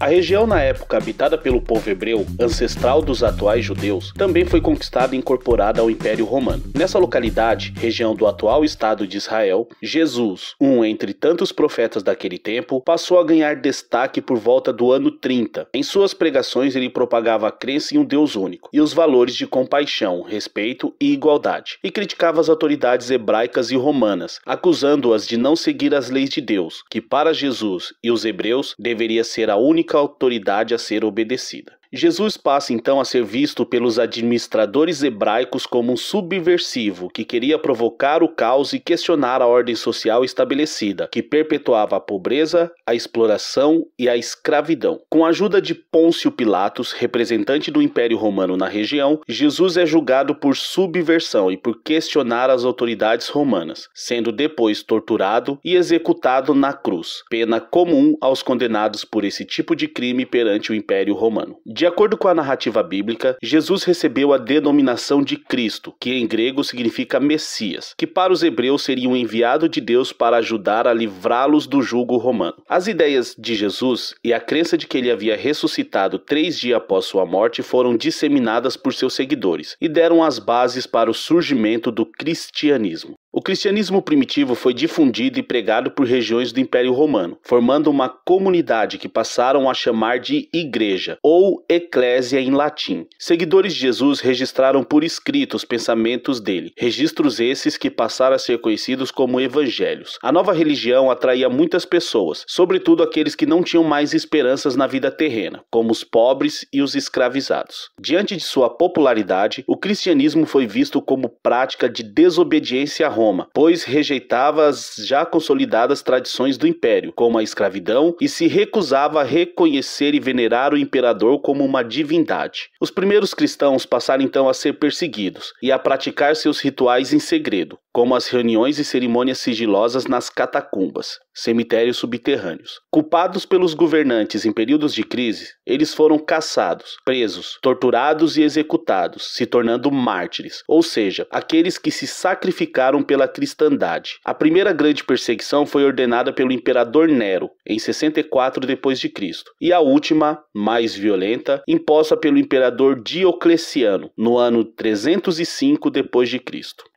A região na época habitada pelo povo hebreu, ancestral dos atuais judeus, também foi conquistada e incorporada ao Império Romano. Nessa localidade, região do atual Estado de Israel, Jesus, um entre tantos profetas daquele tempo, passou a ganhar destaque por volta do ano 30. Em suas pregações, ele propagava a crença em um Deus único e os valores de compaixão, respeito e igualdade, e criticava as autoridades hebraicas e romanas, acusando-as de não seguir as leis de Deus, que para Jesus e os hebreus deveria ser a única única autoridade a ser obedecida. Jesus passa então a ser visto pelos administradores hebraicos como um subversivo que queria provocar o caos e questionar a ordem social estabelecida, que perpetuava a pobreza, a exploração e a escravidão. Com a ajuda de Pôncio Pilatos, representante do Império Romano na região, Jesus é julgado por subversão e por questionar as autoridades romanas, sendo depois torturado e executado na cruz, pena comum aos condenados por esse tipo de crime perante o Império Romano. De acordo com a narrativa bíblica, Jesus recebeu a denominação de Cristo, que em grego significa Messias, que para os hebreus seria um enviado de Deus para ajudar a livrá-los do jugo romano. As ideias de Jesus e a crença de que ele havia ressuscitado três dias após sua morte foram disseminadas por seus seguidores e deram as bases para o surgimento do cristianismo. O cristianismo primitivo foi difundido e pregado por regiões do Império Romano, formando uma comunidade que passaram a chamar de igreja ou eclésia em latim. Seguidores de Jesus registraram por escrito os pensamentos dele, registros esses que passaram a ser conhecidos como evangelhos. A nova religião atraía muitas pessoas, sobretudo aqueles que não tinham mais esperanças na vida terrena, como os pobres e os escravizados. Diante de sua popularidade, o cristianismo foi visto como prática de desobediência a Roma, pois rejeitava as já consolidadas tradições do império, como a escravidão, e se recusava a reconhecer e venerar o imperador como uma divindade. Os primeiros cristãos passaram então a ser perseguidos e a praticar seus rituais em segredo, como as reuniões e cerimônias sigilosas nas catacumbas, cemitérios subterrâneos. Culpados pelos governantes em períodos de crise, eles foram caçados, presos, torturados e executados, se tornando mártires, ou seja, aqueles que se sacrificaram pela cristandade. A primeira grande perseguição foi ordenada pelo imperador Nero, em 64 d.C., e a última, mais violenta, imposta pelo imperador Diocleciano no ano 305 d.C.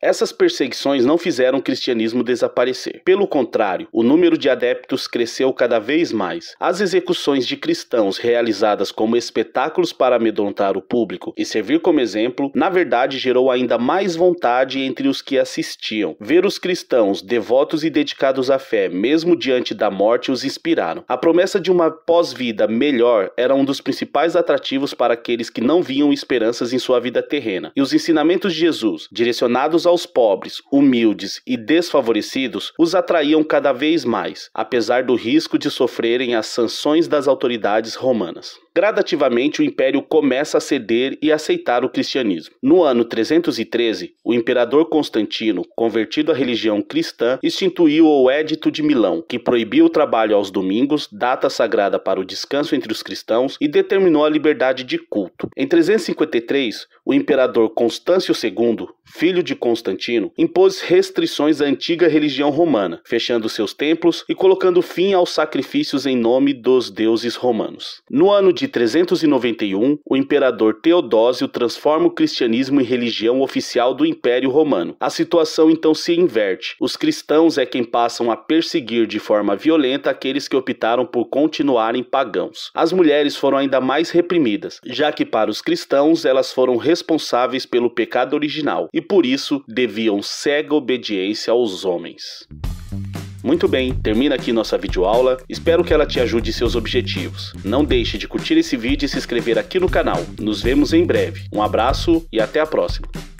Essas perseguições não fizeram o cristianismo desaparecer. Pelo contrário, o número de adeptos cresceu cada vez mais. As execuções de cristãos realizadas como espetáculos para amedrontar o público e servir como exemplo, na verdade gerou ainda mais vontade entre os que assistiam. Ver os cristãos devotos e dedicados à fé, mesmo diante da morte, os expiraram. A promessa de uma pós-vida melhor era um dos principais atrativos para aqueles que não viam esperanças em sua vida terrena. E os ensinamentos de Jesus, direcionados aos pobres, humildes e desfavorecidos, os atraíam cada vez mais, apesar do risco de sofrerem as sanções das autoridades romanas gradativamente o império começa a ceder e aceitar o cristianismo. No ano 313, o imperador Constantino, convertido à religião cristã, instituiu o Edito de Milão, que proibiu o trabalho aos domingos, data sagrada para o descanso entre os cristãos, e determinou a liberdade de culto. Em 353, o imperador Constâncio II, filho de Constantino, impôs restrições à antiga religião romana, fechando seus templos e colocando fim aos sacrifícios em nome dos deuses romanos. No ano de de 391, o imperador Teodósio transforma o cristianismo em religião oficial do Império Romano. A situação então se inverte. Os cristãos é quem passam a perseguir de forma violenta aqueles que optaram por continuarem pagãos. As mulheres foram ainda mais reprimidas, já que para os cristãos elas foram responsáveis pelo pecado original e por isso deviam cega obediência aos homens. Muito bem, termina aqui nossa videoaula. Espero que ela te ajude em seus objetivos. Não deixe de curtir esse vídeo e se inscrever aqui no canal. Nos vemos em breve. Um abraço e até a próxima.